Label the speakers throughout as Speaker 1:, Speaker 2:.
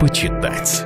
Speaker 1: почитать.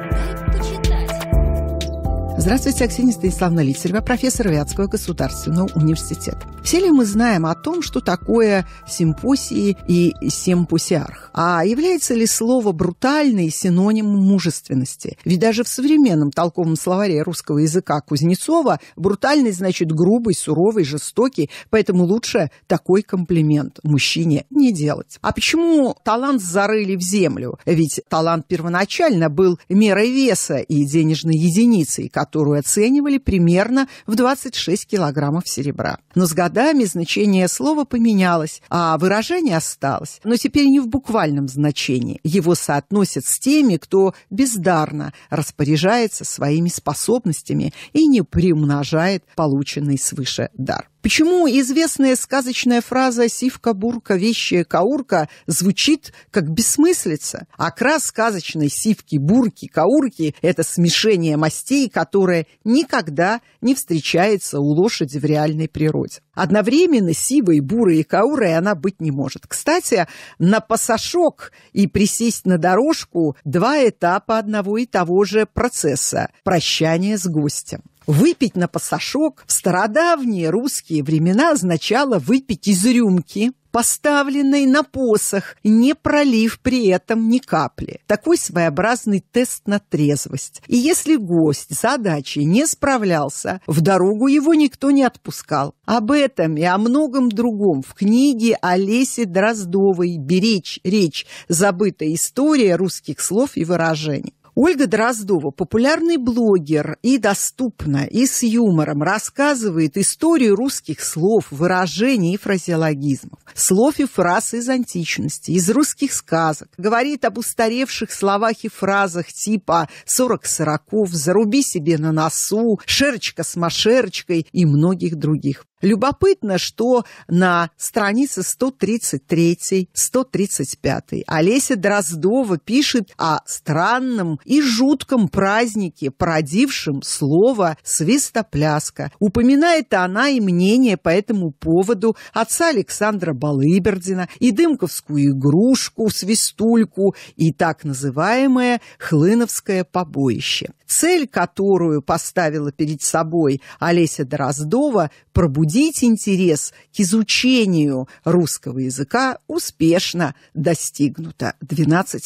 Speaker 1: Здравствуйте, Аксения Станиславовна Лицарева, профессор Вятского государственного университета. Все ли мы знаем о том, что такое симпосии и симпосиарх? А является ли слово «брутальный» синонимом мужественности? Ведь даже в современном толковом словаре русского языка Кузнецова брутальный значит грубый, суровый, жестокий, поэтому лучше такой комплимент мужчине не делать. А почему талант зарыли в землю? Ведь талант первоначально был мерой веса и денежной единицей, которую оценивали примерно в 26 килограммов серебра. Но с годами годами значение слова поменялось, а выражение осталось, но теперь не в буквальном значении. Его соотносят с теми, кто бездарно распоряжается своими способностями и не приумножает полученный свыше дар. Почему известная сказочная фраза «сивка-бурка, вещая каурка» звучит как бессмыслица? Окрас а сказочной сивки-бурки, каурки – это смешение мастей, которое никогда не встречается у лошади в реальной природе. Одновременно сивой, бурой и каурой она быть не может. Кстати, на пасашок и присесть на дорожку – два этапа одного и того же процесса – прощание с гостем. Выпить на пасашок в стародавние русские времена означало выпить из рюмки, поставленной на посох, не пролив при этом ни капли. Такой своеобразный тест на трезвость. И если гость задачей не справлялся, в дорогу его никто не отпускал. Об этом и о многом другом в книге Олеси Дроздовой «Беречь речь. Забытая история русских слов и выражений». Ольга Дроздова, популярный блогер и доступно, и с юмором рассказывает историю русских слов, выражений и фразеологизмов, слов и фраз из античности, из русских сказок, говорит об устаревших словах и фразах типа «сорок сороков», «заруби себе на носу», «шерочка с машерочкой» и многих других. Любопытно, что на странице 133-135 Олеся Дроздова пишет о странном и жутком празднике, породившем слово «свистопляска». Упоминает она и мнение по этому поводу отца Александра Балыбердина и дымковскую игрушку, свистульку и так называемое «хлыновское побоище». Цель, которую поставила перед собой Олеся Дроздова – пробудить возбудить интерес к изучению русского языка успешно достигнуто 12+.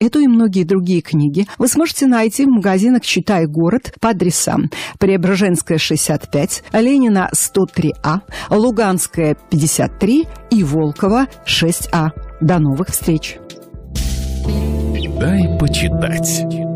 Speaker 1: Эту и многие другие книги вы сможете найти в магазинах «Читай город» по адресам Преображенская, 65, Ленина, 103А, Луганская, 53 и Волкова, 6А. До новых встреч! Дай почитать.